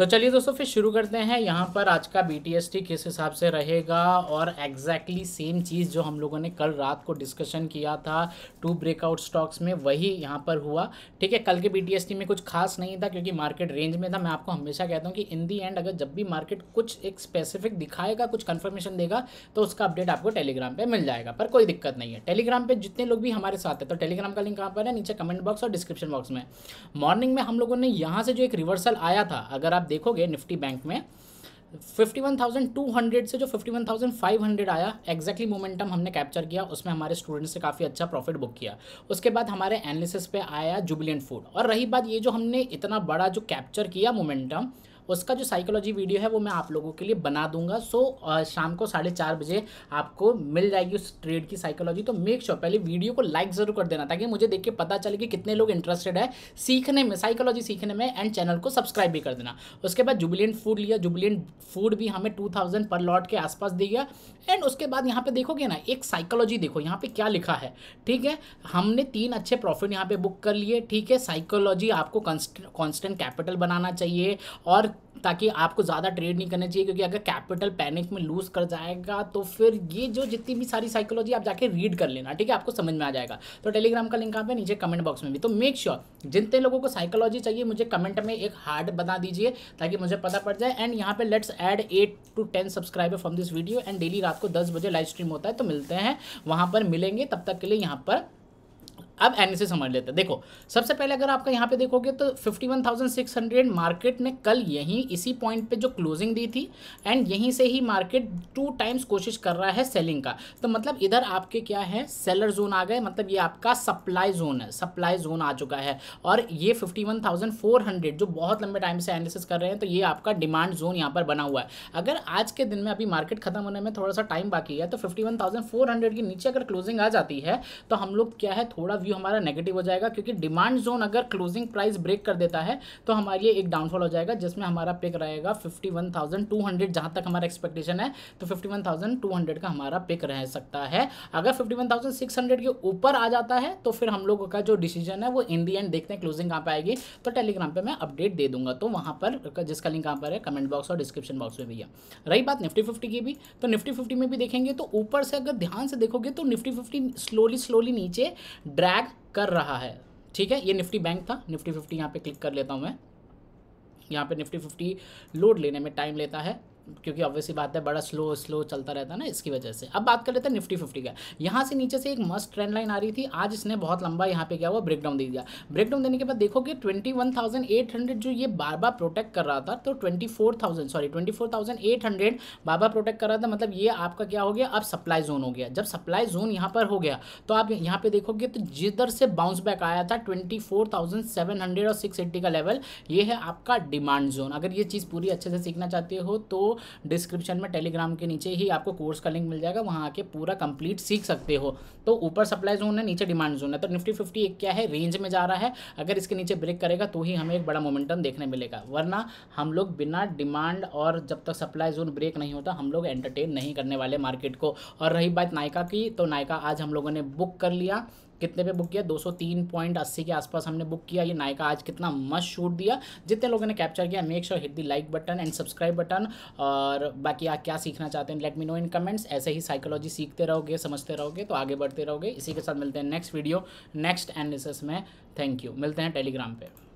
तो चलिए दोस्तों फिर शुरू करते हैं यहाँ पर आज का बी किस हिसाब से रहेगा और एग्जैक्टली exactly सेम चीज़ जो हम लोगों ने कल रात को डिस्कशन किया था टू ब्रेकआउट स्टॉक्स में वही यहाँ पर हुआ ठीक है कल के बी में कुछ खास नहीं था क्योंकि मार्केट रेंज में था मैं आपको हमेशा कहता हूँ कि इन दी एंड अगर जब भी मार्केट कुछ एक स्पेसिफिक दिखाएगा कुछ कन्फर्मेशन देगा तो उसका अपडेट आपको टेलीग्राम पर मिल जाएगा पर कोई दिक्कत नहीं है टेलीग्राम पर जितने लोग भी हमारे साथ हैं तो टेलीग्राम का लिंक कहाँ पर है नीचे कमेंट बॉक्स और डिस्क्रिप्शन बॉक्स में मॉर्निंग में हम लोगों ने यहाँ से जो एक रिवर्सल आया था अगर आप देखोगे निफ्टी बैंक में 51,200 से जो 51,500 आया एग्जैक्टली मोमेंटम हमने कैप्चर किया उसमें हमारे स्टूडेंट्स ने काफ़ी अच्छा प्रॉफिट बुक किया उसके बाद हमारे एनालिसिस पे आया जुबिलियन फूड और रही बात ये जो हमने इतना बड़ा जो कैप्चर किया मोमेंटम उसका जो साइकोलॉजी वीडियो है वो मैं आप लोगों के लिए बना दूंगा सो शाम को साढ़े चार बजे आपको मिल जाएगी उस ट्रेड की साइकोलॉजी तो मेक श्योर पहले वीडियो को लाइक ज़रूर कर देना ताकि मुझे देख के पता चले कि कितने लोग इंटरेस्टेड है सीखने में साइकोलॉजी सीखने में एंड चैनल को सब्सक्राइब भी कर देना उसके बाद जुबिलियन फूड लिया जुबिलियन फूड भी हमें टू थाउजेंड पर लॉट के आसपास दे गया एंड उसके बाद यहाँ पे देखोगे ना एक साइकोलॉजी देखो यहाँ पे क्या लिखा है ठीक है हमने तीन अच्छे प्रॉफिट यहाँ पे बुक कर लिए ठीक है साइकोलॉजी आपको कॉन्स्टेंट कैपिटल बनाना चाहिए और ताकि आपको ज़्यादा ट्रेड नहीं करना चाहिए क्योंकि अगर कैपिटल पैनिक में लूज़ कर जाएगा तो फिर ये जो जितनी भी सारी साइकोलॉजी आप जाके रीड कर लेना ठीक है आपको समझ में आ जाएगा तो टेलीग्राम का लिंक आप है नीचे कमेंट बॉक्स में भी तो मेक श्योर sure, जितने लोगों को साइकोलॉजी चाहिए मुझे कमेंट में एक हार्ड बता दीजिए ताकि मुझे पता पड़ जाए एंड यहाँ पर let's add eight to ten subscriber from this video and daily रात को दस बजे लाइव स्ट्रीम होता है तो मिलते हैं वहाँ पर मिलेंगे तब तक के लिए यहाँ पर अब एनएसए समझ लेते हैं देखो सबसे पहले अगर आपका यहाँ पे देखोगे तो 51,600 मार्केट ने कल यहीं इसी पॉइंट पे जो क्लोजिंग दी थी एंड यहीं से ही मार्केट टू टाइम्स कोशिश कर रहा है सेलिंग का तो मतलब इधर आपके क्या है सेलर जोन आ गए मतलब ये आपका सप्लाई जोन है सप्लाई जोन आ चुका है और ये फिफ्टी जो बहुत लंबे टाइम से एनालिसिस कर रहे हैं तो ये आपका डिमांड जोन यहाँ पर बना हुआ है अगर आज के दिन में अभी मार्केट खत्म होने में थोड़ा सा टाइम बाकी है तो फिफ्टी के नीचे अगर क्लोजिंग आ जाती है तो हम लोग क्या है थोड़ा व्यू हमारा नेगेटिव हो जाएगा क्योंकि डिमांड जोन अगर क्लोजिंग प्राइस ब्रेक कर देता है तो हमारे लिए एक डाउनफॉल हो जाएगा जिसमें हमारा पिक रहेगा fifty one thousand two hundred जहाँ तक हमारा एक्सपेक्टेशन है तो fifty one thousand two hundred का हमारा पिक रह सकता है अगर fifty one thousand six hundred के ऊपर आ जाता है तो फिर हम लोगों का जो डिसीजन है वो इन दी एंड देखते हैं क्लोजिंग कहाँ पर आएगी तो टेलीग्राम पर मैं अपडेट दे दूंगा तो वहाँ पर जिसका लिंक कहाँ पर है कमेंट बॉक्स और डिस्क्रिप्शन बॉक्स में भी है रही बात निफ्टी फिफ्टी की भी तो निफ्टी फिफ्टी में भी देखेंगे तो ऊपर से अगर ध्यान से देखोगे तो निफ्टी फिफ्टी स्लोली स्लोली नीचे ड्रैग लैग कर रहा है ठीक है ये निफ्टी बैंक था निफ्टी फिफ्टी यहाँ पे क्लिक कर लेता हूँ मैं यहाँ पे निफ्टी फिफ्टी लोड लेने में टाइम लेता है क्योंकि ऑब्वियसली बात है बड़ा स्लो स्लो चलता रहता है ना इसकी वजह से अब बात कर लेते हैं निफ्टी फिफ्टी का यहाँ से नीचे से एक मस्त ट्रेंड लाइन आ रही थी आज इसने बहुत लंबा यहाँ पे क्या हुआ ब्रेकडाउन दे दिया ब्रेकडाउन देने के बाद देखोगे twenty one thousand eight hundred जो ये बार बार प्रोटेक्ट कर रहा था तो twenty four thousand sorry twenty four thousand eight hundred बार बार प्रोटेक्ट कर रहा था मतलब ये आपका क्या हो गया अब सप्लाई जोन हो गया जब सप्लाई जोन यहाँ पर हो गया तो आप यहाँ पे देखोगे तो जिधर से बाउंस बैक आया था twenty four thousand seven hundred और सिक्स एट्टी का लेवल ये है आपका डिमांड जोन अगर ये चीज़ पूरी अच्छे से सीखना चाहते हो तो डिस्क्रिप्शन में टेलीग्राम के नीचे ही आपको कोर्स का लिंक मिल जाएगा वहाँ आके पूरा कंप्लीट सीख सकते हो तो ऊपर सप्लाई जोन है नीचे डिमांड जोन है तो निफ्टी फिफ्टी एक क्या है रेंज में जा रहा है अगर इसके नीचे ब्रेक करेगा तो ही हमें एक बड़ा मोमेंटम देखने मिलेगा वरना हम लोग बिना डिमांड और जब तक सप्लाई जोन ब्रेक नहीं होता हम लोग एंटरटेन नहीं करने वाले मार्केट को और रही बात नायका की तो नायका आज हम लोगों ने बुक कर लिया कितने पे बुक किया 203.80 के आसपास हमने बुक किया ये नायका आज कितना मस्त शूट दिया जितने लोगों ने कैप्चर किया make sure hit the like button and subscribe button और बाकी आप क्या सीखना चाहते हैं let me know in comments ऐसे ही साइकोलॉजी सीखते रहोगे समझते रहोगे तो आगे बढ़ते रहोगे इसी के साथ मिलते हैं नेक्स्ट वीडियो नेक्स्ट एनालिसिस में थैंक यू मिलते हैं टेलीग्राम पर